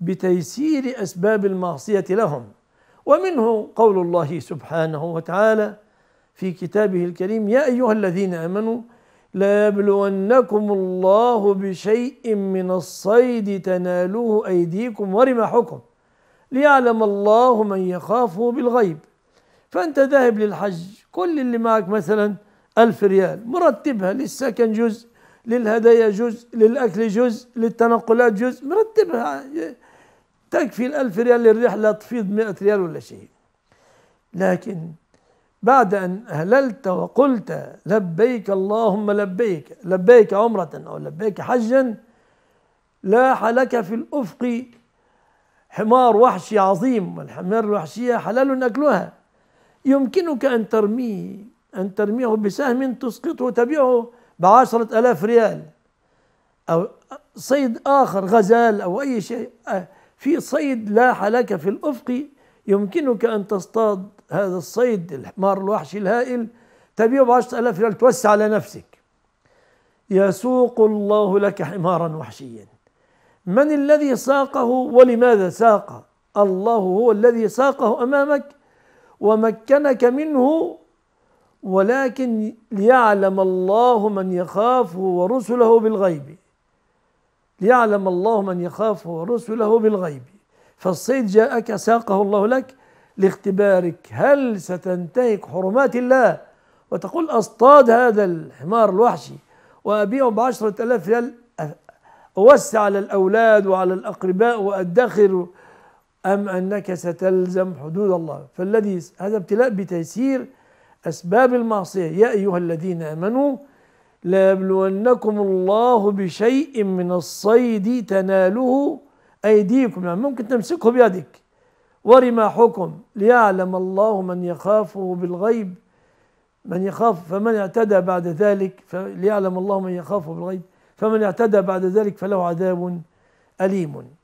بتيسير اسباب المعصيه لهم ومنه قول الله سبحانه وتعالى في كتابه الكريم يا ايها الذين امنوا لا يبلونكم الله بشيء من الصيد تنالوه ايديكم ورماحكم ليعلم الله من يخافه بالغيب فانت ذاهب للحج كل اللي معك مثلا ألف ريال مرتبها للسكن جزء للهدايا جزء للأكل جزء للتنقلات جزء مرتبها تكفي الألف ريال للرحلة تفيض مئة ريال ولا شيء لكن بعد أن أهللت وقلت لبيك اللهم لبيك لبيك عمرة أو لبيك حجا لاح لك في الأفق حمار وحشي عظيم والحمار الوحشية حلال أكلها يمكنك أن ترميه أن ترميه بسهم تسقطه وتبيعه بعشرة ألاف ريال أو صيد آخر غزال أو أي شيء في صيد لاح لك في الأفق يمكنك أن تصطاد هذا الصيد الحمار الوحشي الهائل تبيعه ب ألاف ريال توسع على نفسك يسوق الله لك حمارا وحشيا من الذي ساقه ولماذا ساقه الله هو الذي ساقه امامك ومكنك منه ولكن ليعلم الله من يخافه ورسله بالغيب ليعلم الله من يخاف ورسله بالغيب فالصيد جاءك ساقه الله لك لاختبارك هل ستنتهك حرمات الله وتقول أصطاد هذا الحمار الوحشي وأبيعه بعشرة ألاف ريال أوسع على الأولاد وعلى الأقرباء وأدخر أم أنك ستلزم حدود الله فالذي هذا ابتلاء بتيسير أسباب المعصية يا أيها الذين آمنوا ليبلونكم الله بشيء من الصيد تناله أيديكم يعني ممكن تمسكه بيدك ورماحكم ليعلم الله من يخافه بالغيب من يخاف فمن اعتدى بعد ذلك ليعلم الله من يخافه بالغيب فمن اعتدى بعد ذلك فله عذاب أليم